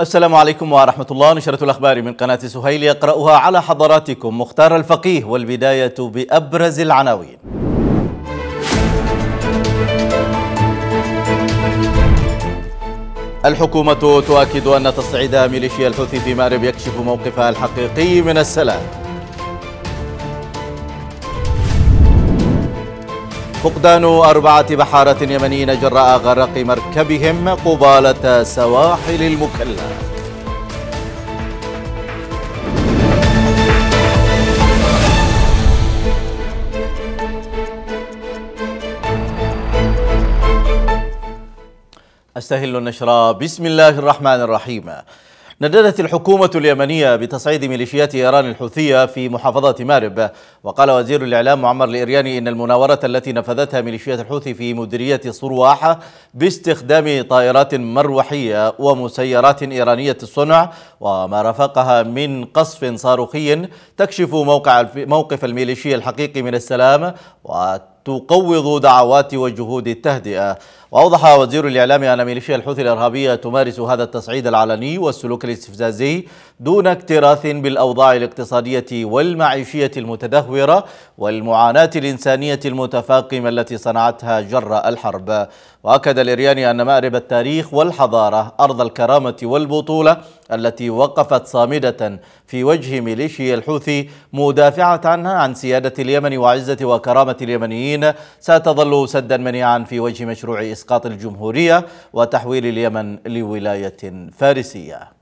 السلام عليكم ورحمة الله نشرة الأخبار من قناة سهيل يقرأها على حضراتكم مختار الفقيه والبداية بأبرز العناوين الحكومة تؤكد أن تصعيد ميليشيا الحوثي في مأرب يكشف موقفها الحقيقي من السلام فقدان أربعة بحارة يمنيين جراء غرق مركبهم قبالة سواحل المكلا أستهل النشرة بسم الله الرحمن الرحيم نددت الحكومة اليمنية بتصعيد ميليشيات إيران الحوثية في محافظة مارب وقال وزير الإعلام معمر الإرياني إن المناورة التي نفذتها ميليشيات الحوثي في مديرية صرواح باستخدام طائرات مروحية ومسيرات إيرانية الصنع وما رافقها من قصف صاروخي تكشف موقع موقف الميليشيا الحقيقي من السلام وت تقوض دعوات وجهود التهدئة وأوضح وزير الإعلام أن ميليشيا الحوثي الإرهابية تمارس هذا التصعيد العلني والسلوك الاستفزازي دون اكتراث بالأوضاع الاقتصادية والمعيشية المتدهورة والمعاناة الإنسانية المتفاقمة التي صنعتها جراء الحرب وأكد الإرياني أن مأرب التاريخ والحضارة أرض الكرامة والبطولة التي وقفت صامدة في وجه ميليشيا الحوثي مدافعة عنها عن سيادة اليمن وعزة وكرامة اليمنيين ستظل سدا منيعا في وجه مشروع إسقاط الجمهورية وتحويل اليمن لولاية فارسية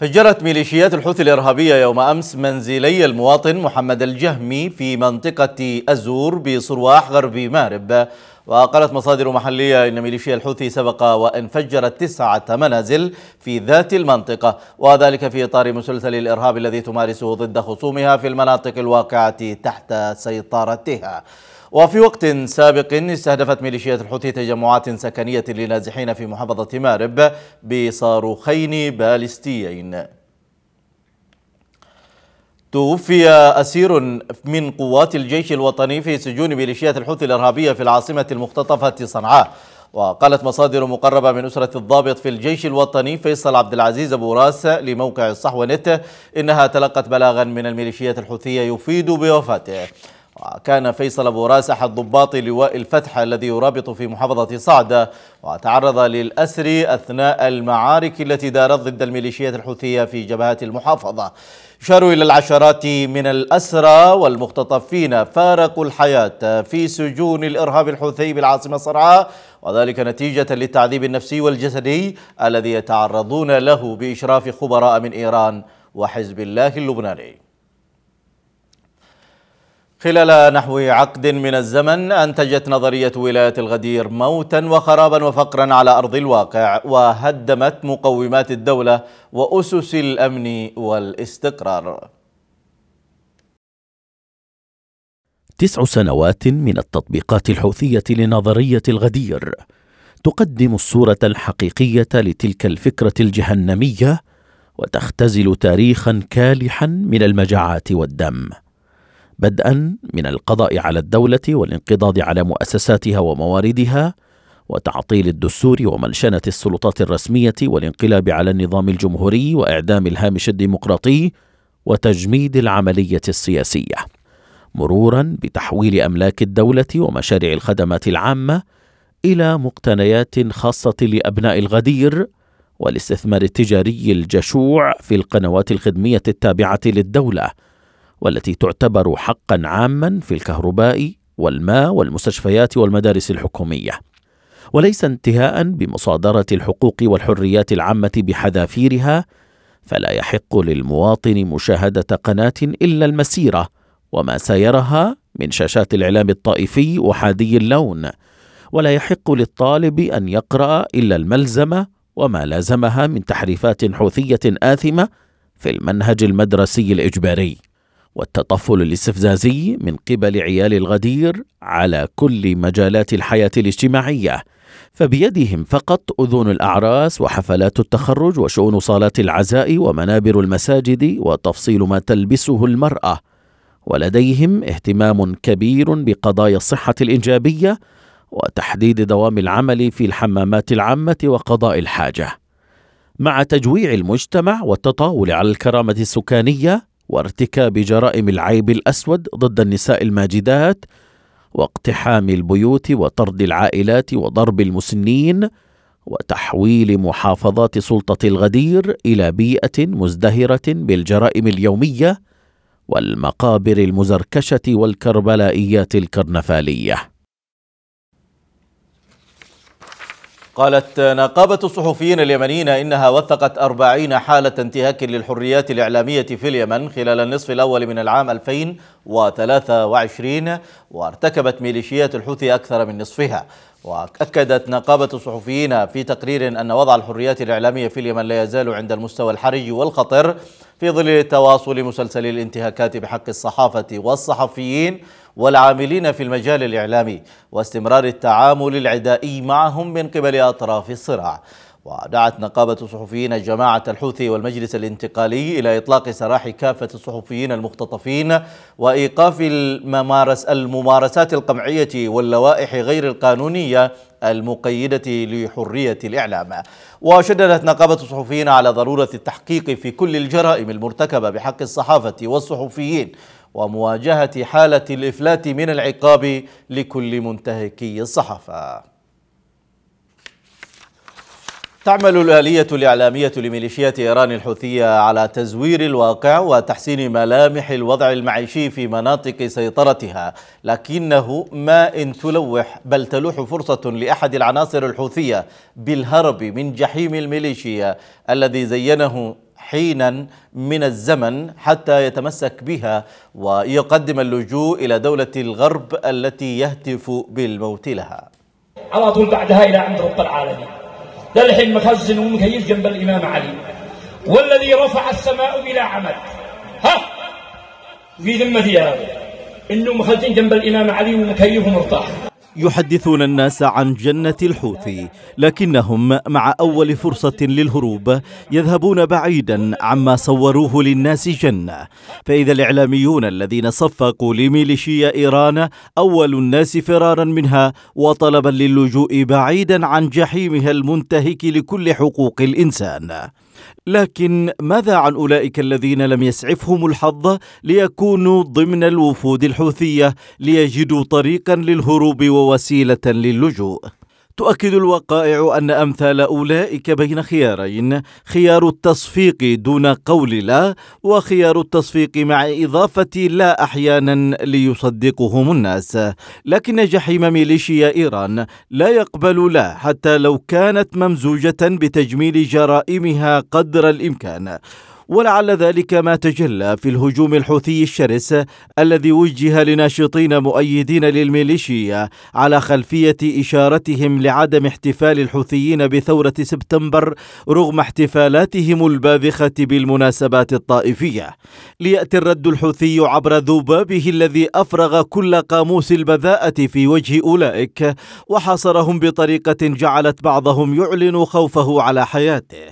فجرت ميليشيات الحوثي الإرهابية يوم أمس منزلي المواطن محمد الجهمي في منطقة أزور بصرواح غرب مارب وقالت مصادر محلية إن ميليشيا الحوثي سبق وأن فجرت تسعة منازل في ذات المنطقة وذلك في إطار مسلسل الإرهاب الذي تمارسه ضد خصومها في المناطق الواقعة تحت سيطرتها وفي وقت سابق استهدفت ميليشيات الحوثي تجمعات سكنية لنازحين في محافظة مارب بصاروخين باليستيين توفي أسير من قوات الجيش الوطني في سجون ميليشيات الحوثي الإرهابية في العاصمة المختطفة صنعاء وقالت مصادر مقربة من أسرة الضابط في الجيش الوطني فيصل عبد العزيز أبو راس لموقع الصحوة نت إنها تلقت بلاغا من الميليشيات الحوثية يفيد بوفاته وكان فيصل أبو راس أحد ضباط لواء الفتح الذي يرابط في محافظة صعدة وتعرض للأسر أثناء المعارك التي دارت ضد الميليشيات الحوثية في جبهات المحافظة يشار إلى العشرات من الأسرى والمختطفين فارقوا الحياة في سجون الإرهاب الحوثي بالعاصمة صنعاء وذلك نتيجة للتعذيب النفسي والجسدي الذي يتعرضون له بإشراف خبراء من إيران وحزب الله اللبناني خلال نحو عقد من الزمن أنتجت نظرية ولاية الغدير موتا وخرابا وفقرا على أرض الواقع وهدمت مقومات الدولة وأسس الأمن والاستقرار تسع سنوات من التطبيقات الحوثية لنظرية الغدير تقدم الصورة الحقيقية لتلك الفكرة الجهنمية وتختزل تاريخا كالحا من المجاعات والدم بدءا من القضاء على الدولة والانقضاض على مؤسساتها ومواردها وتعطيل الدستور ومنشنة السلطات الرسمية والانقلاب على النظام الجمهوري وإعدام الهامش الديمقراطي وتجميد العملية السياسية مرورا بتحويل أملاك الدولة ومشاريع الخدمات العامة إلى مقتنيات خاصة لأبناء الغدير والاستثمار التجاري الجشوع في القنوات الخدمية التابعة للدولة والتي تعتبر حقا عاما في الكهرباء والماء والمستشفيات والمدارس الحكوميه وليس انتهاء بمصادره الحقوق والحريات العامه بحذافيرها فلا يحق للمواطن مشاهده قناه الا المسيره وما سيرها من شاشات الاعلام الطائفي وحادي اللون ولا يحق للطالب ان يقرا الا الملزمه وما لازمها من تحريفات حوثيه اثمه في المنهج المدرسي الاجباري والتطفل الاستفزازي من قبل عيال الغدير على كل مجالات الحياه الاجتماعيه فبيدهم فقط اذون الاعراس وحفلات التخرج وشؤون صالات العزاء ومنابر المساجد وتفصيل ما تلبسه المراه ولديهم اهتمام كبير بقضايا الصحه الانجابيه وتحديد دوام العمل في الحمامات العامه وقضاء الحاجه مع تجويع المجتمع والتطاول على الكرامه السكانيه وارتكاب جرائم العيب الاسود ضد النساء الماجدات واقتحام البيوت وطرد العائلات وضرب المسنين وتحويل محافظات سلطه الغدير الى بيئه مزدهره بالجرائم اليوميه والمقابر المزركشه والكربلائيات الكرنفاليه قالت نقابة الصحفيين اليمنيين إنها وثقت أربعين حالة انتهاك للحريات الإعلامية في اليمن خلال النصف الأول من العام 2023 وارتكبت ميليشيات الحوثي أكثر من نصفها وأكدت نقابة الصحفيين في تقرير أن وضع الحريات الإعلامية في اليمن لا يزال عند المستوى الحرج والخطر في ظل تواصل مسلسل الانتهاكات بحق الصحافة والصحفيين والعاملين في المجال الإعلامي واستمرار التعامل العدائي معهم من قبل أطراف الصراع ودعت نقابة صحفيين جماعة الحوثي والمجلس الانتقالي إلى إطلاق سراح كافة الصحفيين المختطفين وإيقاف الممارس الممارسات القمعية واللوائح غير القانونية المقيدة لحرية الإعلام وشددت نقابة الصحفيين على ضرورة التحقيق في كل الجرائم المرتكبة بحق الصحافة والصحفيين ومواجهة حالة الإفلات من العقاب لكل منتهكي الصحافة تعمل الآلية الإعلامية لميليشيات إيران الحوثية على تزوير الواقع وتحسين ملامح الوضع المعيشي في مناطق سيطرتها لكنه ما إن تلوح بل تلوح فرصة لأحد العناصر الحوثية بالهرب من جحيم الميليشيا الذي زينه حينا من الزمن حتى يتمسك بها ويقدم اللجوء إلى دولة الغرب التي يهتف بالموت لها على طول بعدها إلى عند رب العالمين دلح مخزن ومكيف جنب الإمام علي والذي رفع السماء بلا عمد ها في ذمتي يا رب انه مخزن جنب الامام علي ومكيف مرتاح يحدثون الناس عن جنة الحوثي لكنهم مع أول فرصة للهروب يذهبون بعيدا عما صوروه للناس جنة فإذا الإعلاميون الذين صفقوا لميليشيا إيران أول الناس فرارا منها وطلبا للجوء بعيدا عن جحيمها المنتهك لكل حقوق الإنسان لكن ماذا عن أولئك الذين لم يسعفهم الحظ ليكونوا ضمن الوفود الحوثية ليجدوا طريقا للهروب ووسيلة للجوء؟ تؤكد الوقائع أن أمثال أولئك بين خيارين خيار التصفيق دون قول لا وخيار التصفيق مع إضافة لا أحيانا ليصدقهم الناس لكن جحيم ميليشيا إيران لا يقبل لا حتى لو كانت ممزوجة بتجميل جرائمها قدر الإمكان ولعل ذلك ما تجلى في الهجوم الحوثي الشرس الذي وجه لناشطين مؤيدين للميليشيا على خلفية إشارتهم لعدم احتفال الحوثيين بثورة سبتمبر رغم احتفالاتهم الباذخة بالمناسبات الطائفية ليأتي الرد الحوثي عبر ذبابه الذي أفرغ كل قاموس البذاءة في وجه أولئك وحصرهم بطريقة جعلت بعضهم يعلن خوفه على حياته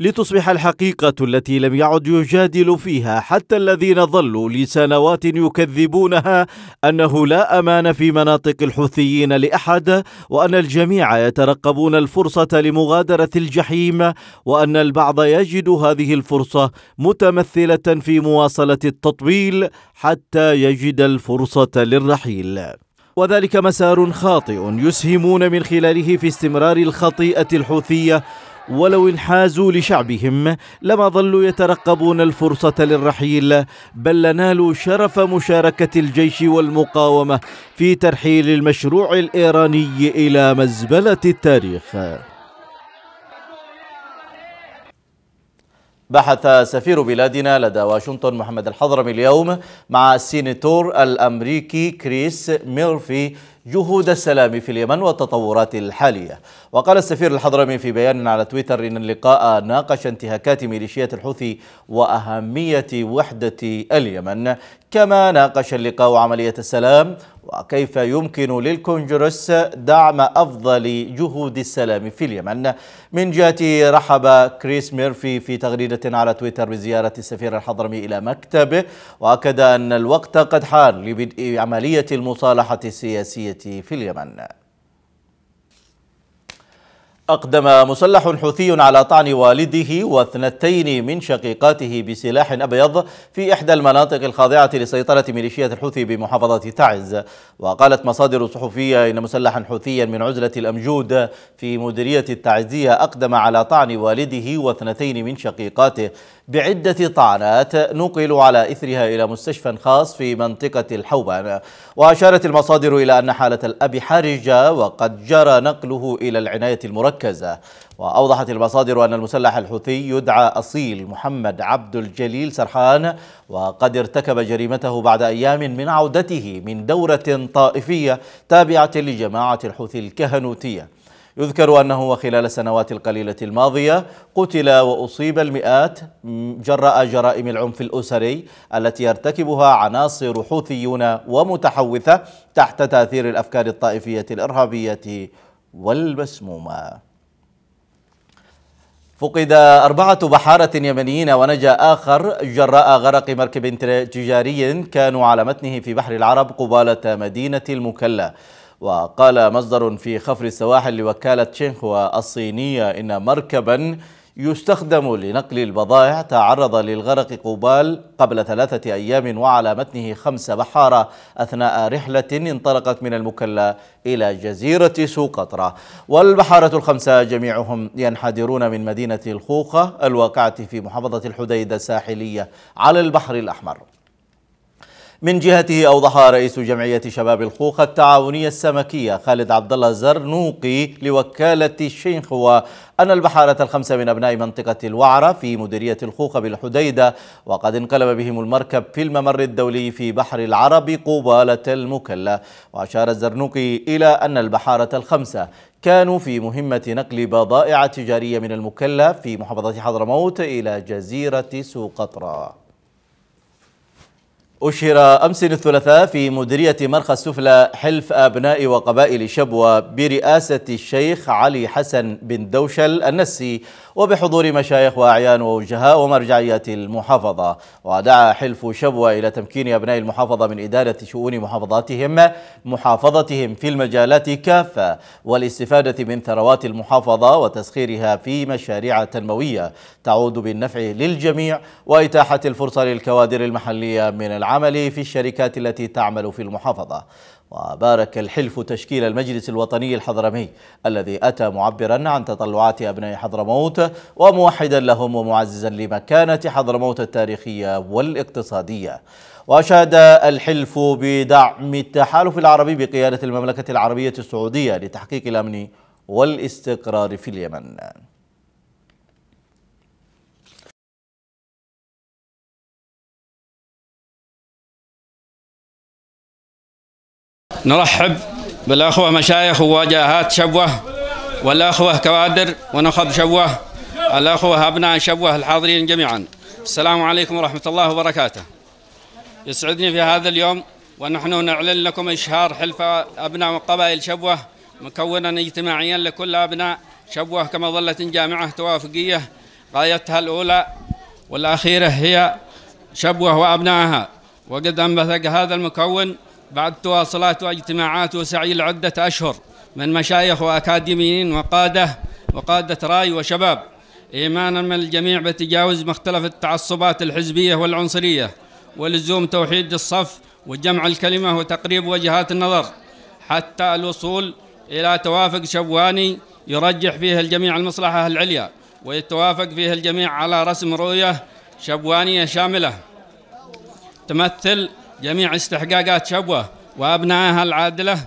لتصبح الحقيقة التي لم يعد يجادل فيها حتى الذين ظلوا لسنوات يكذبونها أنه لا أمان في مناطق الحوثيين لأحد وأن الجميع يترقبون الفرصة لمغادرة الجحيم وأن البعض يجد هذه الفرصة متمثلة في مواصلة التطويل حتى يجد الفرصة للرحيل وذلك مسار خاطئ يسهمون من خلاله في استمرار الخطيئة الحوثية ولو انحازوا لشعبهم لما ظلوا يترقبون الفرصة للرحيل بل لنالوا شرف مشاركة الجيش والمقاومة في ترحيل المشروع الإيراني إلى مزبلة التاريخ بحث سفير بلادنا لدى واشنطن محمد الحضرمي اليوم مع السيناتور الأمريكي كريس ميرفي جهود السلام في اليمن والتطورات الحالية وقال السفير الحضرمي في بيان على تويتر إن اللقاء ناقش انتهاكات ميليشيات الحوثي وأهمية وحدة اليمن كما ناقش اللقاء عملية السلام وكيف يمكن للكونجرس دعم أفضل جهود السلام في اليمن من جهته رحب كريس ميرفي في تغريدة على تويتر بزيارة السفير الحضرمي إلى مكتبه وأكد أن الوقت قد حان لبدء عملية المصالحة السياسية في اليمن أقدم مسلح حوثي على طعن والده واثنتين من شقيقاته بسلاح أبيض في إحدى المناطق الخاضعة لسيطرة ميليشيات الحوثي بمحافظة تعز وقالت مصادر صحفية إن مسلحا حوثيا من عزلة الأمجود في مديرية التعزية أقدم على طعن والده واثنتين من شقيقاته بعدة طعنات نقلوا على إثرها إلى مستشفى خاص في منطقة الحوبان وأشارت المصادر إلى أن حالة الأب حرجة وقد جرى نقله إلى العناية المركزة مركزة وأوضحت المصادر أن المسلح الحوثي يدعى أصيل محمد عبد الجليل سرحان وقد ارتكب جريمته بعد أيام من عودته من دورة طائفية تابعة لجماعة الحوثي الكهنوتية يذكر أنه خلال السنوات القليلة الماضية قتل وأصيب المئات جراء جرائم العنف الأسري التي يرتكبها عناصر حوثيون ومتحوثة تحت تأثير الأفكار الطائفية الإرهابية والمسمومة فقد أربعة بحارة يمنيين ونجا آخر جراء غرق مركب تجاري كانوا على متنه في بحر العرب قبالة مدينة المكلا وقال مصدر في خفر السواحل لوكالة شينخوا الصينية إن مركباً يستخدم لنقل البضائع تعرض للغرق قبال قبل ثلاثة أيام وعلى متنه خمس بحارة أثناء رحلة انطلقت من المكلا إلى جزيرة سوقطرة والبحارة الخمسة جميعهم ينحدرون من مدينة الخوخة الواقعة في محافظة الحديدة الساحلية على البحر الأحمر من جهته أوضح رئيس جمعية شباب الخوخة التعاونية السمكية خالد عبد الله زرنوقي لوكالة الشينخوة أن البحارة الخمسة من أبناء منطقة الوعرة في مديرية الخوخة بالحديدة وقد انقلب بهم المركب في الممر الدولي في بحر العرب قبالة المكلة وأشار الزرنوقي إلى أن البحارة الخمسة كانوا في مهمة نقل بضائع تجارية من المكلة في محافظة حضرموت إلى جزيرة سوقطرى أشهر أمس الثلاثاء في مديرية مرخى السفلى حلف أبناء وقبائل شبوة برئاسة الشيخ علي حسن بن دوشل النسي وبحضور مشايخ وأعيان ووجهاء ومرجعيات المحافظة ودعا حلف شبوة إلى تمكين أبناء المحافظة من إدارة شؤون محافظاتهم محافظتهم في المجالات كافة والاستفادة من ثروات المحافظة وتسخيرها في مشاريع تنموية تعود بالنفع للجميع وإتاحة الفرصة للكوادر المحلية من العالم العمل في الشركات التي تعمل في المحافظة وبارك الحلف تشكيل المجلس الوطني الحضرمي الذي أتى معبرا عن تطلعات أبناء حضرموت وموحدا لهم ومعززا لمكانة حضرموت التاريخية والاقتصادية وأشاد الحلف بدعم التحالف العربي بقيادة المملكة العربية السعودية لتحقيق الأمن والاستقرار في اليمن نرحب بالأخوة مشايخ وواجهات شبوة والأخوة كوادر ونخب شبوة الأخوة أبناء شبوة الحاضرين جميعا السلام عليكم ورحمة الله وبركاته يسعدني في هذا اليوم ونحن نعلن لكم إشهار حلف أبناء قبائل شبوة مكونا اجتماعيا لكل أبناء شبوة كمظلة جامعة توافقية غايتها الأولى والأخيرة هي شبوة وأبنائها وقد أنبثق هذا المكون بعد تواصلات واجتماعات وسعي لعدة أشهر من مشايخ وأكاديميين وقادة وقادة رأي وشباب إيمانا من الجميع بتجاوز مختلف التعصبات الحزبية والعنصرية ولزوم توحيد الصف وجمع الكلمة وتقريب وجهات النظر حتى الوصول إلى توافق شواني يرجح فيه الجميع المصلحة العليا ويتوافق فيه الجميع على رسم رؤية شبوانية شاملة تمثل جميع استحقاقات شبوة وأبنائها العادلة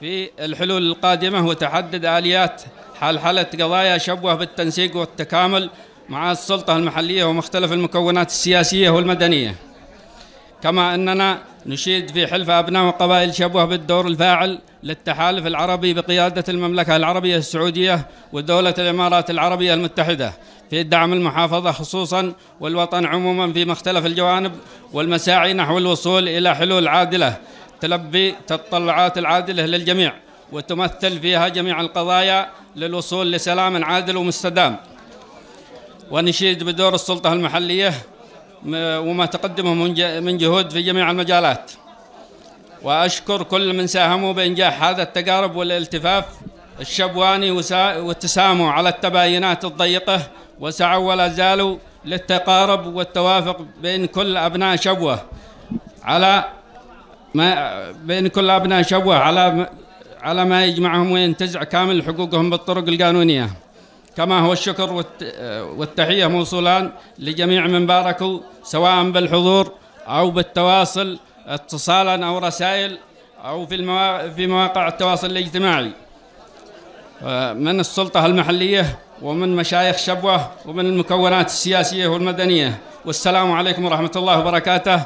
في الحلول القادمة وتحدد آليات حلحلة قضايا شبوة بالتنسيق والتكامل مع السلطة المحلية ومختلف المكونات السياسية والمدنية كما أننا نشيد في حلف أبناء وقبائل شبوة بالدور الفاعل للتحالف العربي بقيادة المملكة العربية السعودية ودولة الإمارات العربية المتحدة في دعم المحافظة خصوصا والوطن عموما في مختلف الجوانب والمساعي نحو الوصول إلى حلول عادلة تلبي تطلعات العادلة للجميع وتمثل فيها جميع القضايا للوصول لسلام عادل ومستدام ونشيد بدور السلطة المحلية وما تقدمه من جهود في جميع المجالات وأشكر كل من ساهموا بإنجاح هذا التقارب والالتفاف الشبواني وتساموا على التباينات الضيقة وسعوا ولا زالوا للتقارب والتوافق بين كل أبناء شبوة على ما بين كل أبناء شبوة على على ما يجمعهم وينتزع كامل حقوقهم بالطرق القانونية كما هو الشكر والتحية موصولان لجميع من باركوا سواء بالحضور أو بالتواصل اتصالا أو رسائل أو في في مواقع التواصل الاجتماعي آه، من السلطة المحلية ومن مشايخ شبوة ومن المكونات السياسية والمدنية والسلام عليكم ورحمة الله وبركاته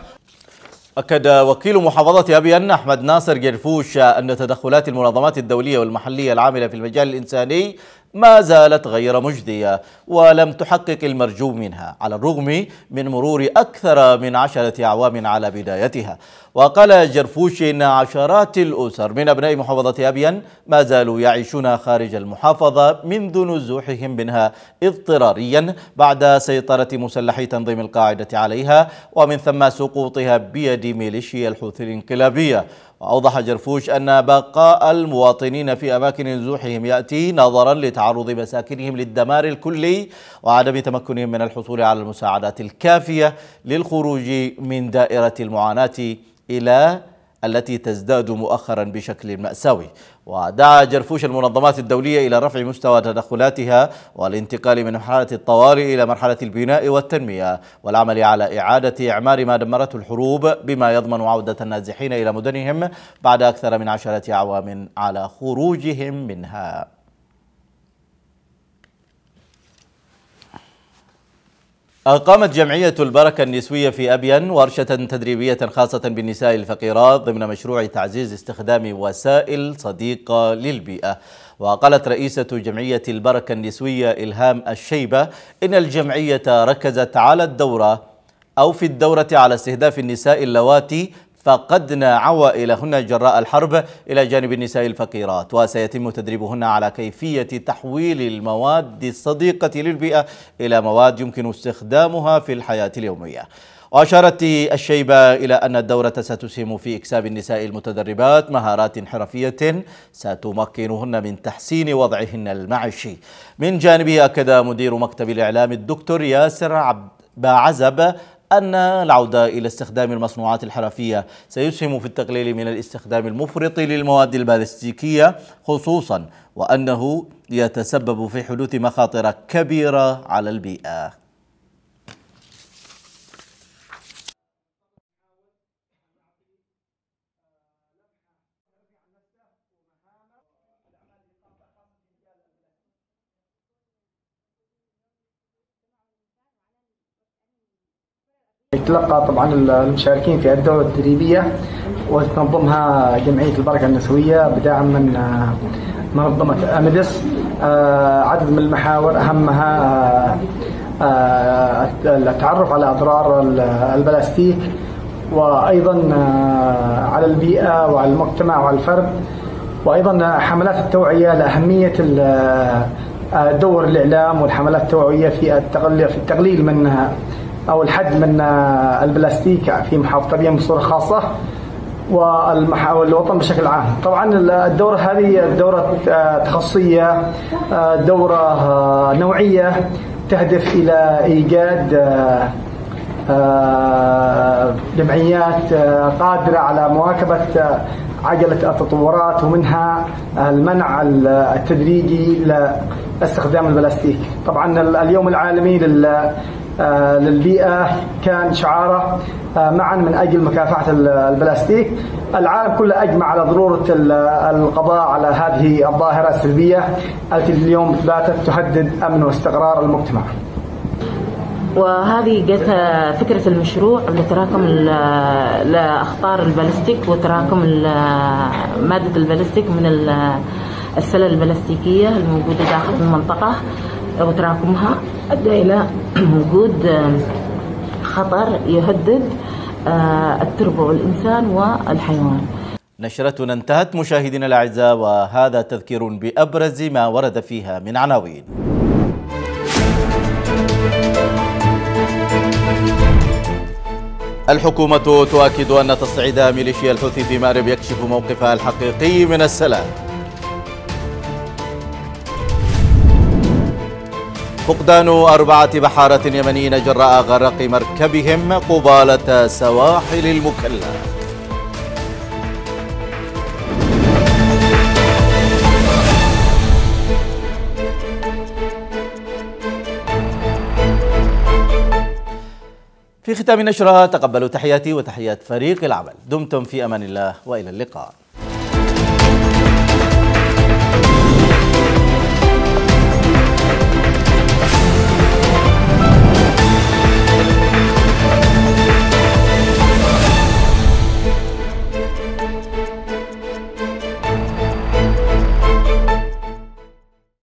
أكد وكيل محافظة أبي أن أحمد ناصر جرفوش أن تدخلات المنظمات الدولية والمحلية العاملة في المجال الإنساني ما زالت غير مجدية ولم تحقق المرجو منها على الرغم من مرور أكثر من عشرة أعوام على بدايتها وقال جرفوش إن عشرات الأسر من أبناء محافظة أبيان ما زالوا يعيشون خارج المحافظة منذ نزوحهم منها اضطراريا بعد سيطرة مسلحي تنظيم القاعدة عليها ومن ثم سقوطها بيد ميليشيا الحوثي الانقلابية وأوضح جرفوش أن بقاء المواطنين في أماكن نزوحهم يأتي نظرا لتعرض مساكنهم للدمار الكلي وعدم تمكنهم من الحصول على المساعدات الكافية للخروج من دائرة المعاناة إلى التي تزداد مؤخرا بشكل مأساوي ودعا جرفوش المنظمات الدولية إلى رفع مستوى تدخلاتها والانتقال من مرحلة الطوارئ إلى مرحلة البناء والتنمية والعمل على إعادة إعمار ما دمرته الحروب بما يضمن عودة النازحين إلى مدنهم بعد أكثر من عشرة أعوام على خروجهم منها أقامت جمعية البركة النسوية في أبين ورشة تدريبية خاصة بالنساء الفقيرات ضمن مشروع تعزيز استخدام وسائل صديقة للبيئة وقالت رئيسة جمعية البركة النسوية إلهام الشيبة إن الجمعية ركزت على الدورة أو في الدورة على استهداف النساء اللواتي فقدنا عوائلهن جراء الحرب إلى جانب النساء الفقيرات وسيتم تدريبهن على كيفية تحويل المواد الصديقة للبيئة إلى مواد يمكن استخدامها في الحياة اليومية وأشارت الشيبة إلى أن الدورة ستسهم في إكساب النساء المتدربات مهارات حرفية ستمكنهن من تحسين وضعهن المعيشي من جانبه أكد مدير مكتب الإعلام الدكتور ياسر عبد باعزب أن العودة إلى استخدام المصنوعات الحرفية سيسهم في التقليل من الاستخدام المفرط للمواد البلاستيكية خصوصا وأنه يتسبب في حدوث مخاطر كبيرة على البيئة يتلقى طبعا المشاركين في الدورة التدريبية وتنظمها جمعية البركة النسوية بدعم من آه، منظمة أمدس آه، عدد من المحاور أهمها آه، التعرف على أضرار البلاستيك وأيضا على البيئة وعلى المجتمع وعلى الفرد وأيضا حملات التوعية لأهمية دور الإعلام والحملات التوعية في التقليل من أو الحد من آه، البلاستيك في محافظة أبيان بصورة خاصة والوطن بشكل عام طبعا الدورة هذه دورة آه، تخصصية آه، دورة نوعية تهدف إلى إيجاد جمعيات قادرة على مواكبة عجلة التطورات ومنها المنع التدريجي لاستخدام البلاستيك طبعا اليوم العالمي لل آه، للبيئة كان شعاره آه، معا من أجل مكافحة البلاستيك العالم كله أجمع على ضرورة القضاء على هذه الظاهرة السلبية التي اليوم باتت تهدد أمن واستقرار المجتمع وهذه جت فكرة المشروع لتراكم لأخطار البلاستيك وتراكم مادة البلاستيك من السلة البلاستيكية الموجودة داخل المنطقة وتراكمها أدى إلى وجود خطر يهدد آه، التربة والإنسان والحيوان نشرتنا انتهت مشاهدينا الأعزاء وهذا تذكير بأبرز ما ورد فيها من عناوين الحكومة تؤكد أن تصعيد ميليشيا الحوثي في مأرب يكشف موقفها الحقيقي من السلام فقدان أربعة بحارة يمنيين جراء غرق مركبهم قبالة سواحل المكلا في ختام النشرة تقبلوا تحياتي وتحيات فريق العمل دمتم في أمان الله وإلى اللقاء